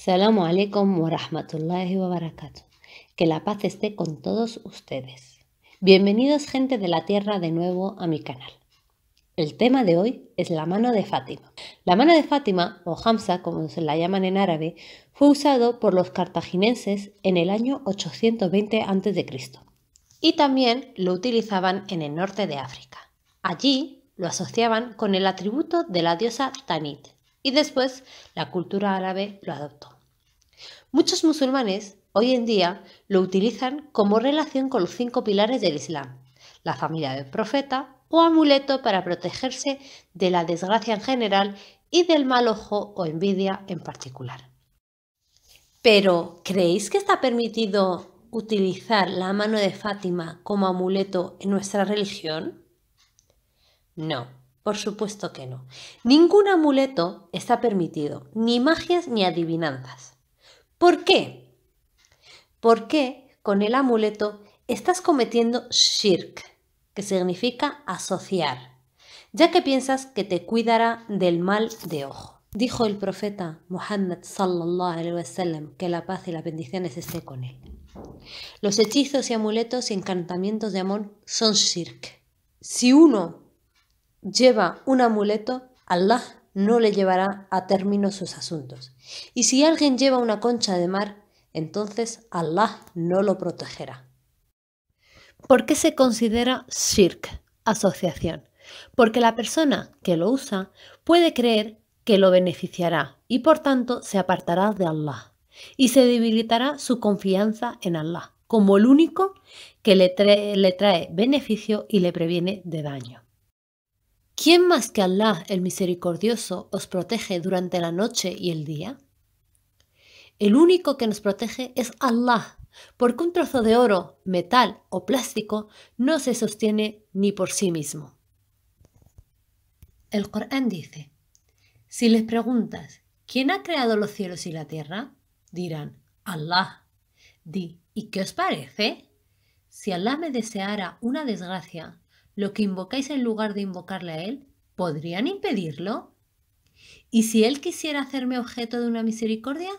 Salamu alaikum wa rahmatullahi wa Que la paz esté con todos ustedes. Bienvenidos gente de la tierra de nuevo a mi canal. El tema de hoy es la mano de Fátima. La mano de Fátima, o Hamza como se la llaman en árabe, fue usado por los cartagineses en el año 820 a.C. y también lo utilizaban en el norte de África. Allí lo asociaban con el atributo de la diosa Tanit, y después la cultura árabe lo adoptó. Muchos musulmanes hoy en día lo utilizan como relación con los cinco pilares del Islam, la familia del profeta o amuleto para protegerse de la desgracia en general y del mal ojo o envidia en particular. Pero, ¿creéis que está permitido utilizar la mano de Fátima como amuleto en nuestra religión? No. Por supuesto que no. Ningún amuleto está permitido, ni magias ni adivinanzas. ¿Por qué? Porque con el amuleto estás cometiendo shirk, que significa asociar, ya que piensas que te cuidará del mal de ojo. Dijo el profeta Muhammad sallallahu que la paz y las bendiciones estén con él. Los hechizos y amuletos y encantamientos de Amón son shirk. Si uno lleva un amuleto, Allah no le llevará a término sus asuntos. Y si alguien lleva una concha de mar, entonces Allah no lo protegerá. ¿Por qué se considera shirk, asociación? Porque la persona que lo usa puede creer que lo beneficiará y por tanto se apartará de Allah y se debilitará su confianza en Allah como el único que le trae, le trae beneficio y le previene de daño. ¿Quién más que Alá el misericordioso os protege durante la noche y el día? El único que nos protege es Allah, porque un trozo de oro, metal o plástico no se sostiene ni por sí mismo. El Corán dice, si les preguntas, ¿quién ha creado los cielos y la tierra? Dirán, Alá. Di, ¿y qué os parece? Si Allah me deseara una desgracia, lo que invocáis en lugar de invocarle a Él, ¿podrían impedirlo? ¿Y si Él quisiera hacerme objeto de una misericordia,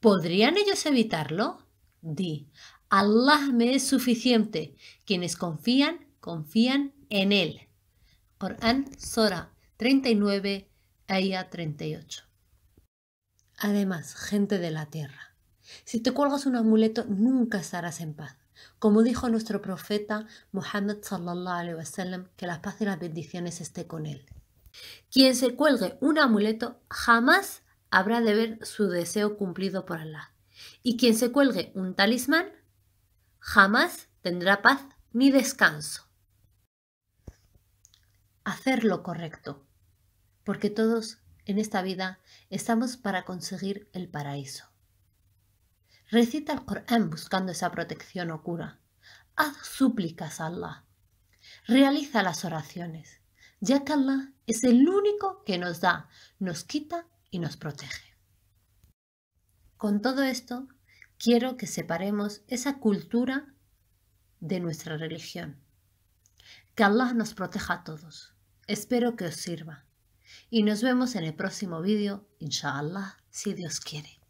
¿podrían ellos evitarlo? Di, Allah me es suficiente. Quienes confían, confían en Él. Corán, Sora 39, Aya 38. Además, gente de la tierra. Si te cuelgas un amuleto, nunca estarás en paz. Como dijo nuestro profeta Muhammad que la paz y las bendiciones esté con él. Quien se cuelgue un amuleto jamás habrá de ver su deseo cumplido por Allah. Y quien se cuelgue un talismán jamás tendrá paz ni descanso. Hacer lo correcto, porque todos en esta vida estamos para conseguir el paraíso. Recita el Corán buscando esa protección o cura. Haz súplicas a Allah. Realiza las oraciones, ya que Allah es el único que nos da, nos quita y nos protege. Con todo esto, quiero que separemos esa cultura de nuestra religión. Que Allah nos proteja a todos. Espero que os sirva. Y nos vemos en el próximo vídeo, inshallah, si Dios quiere.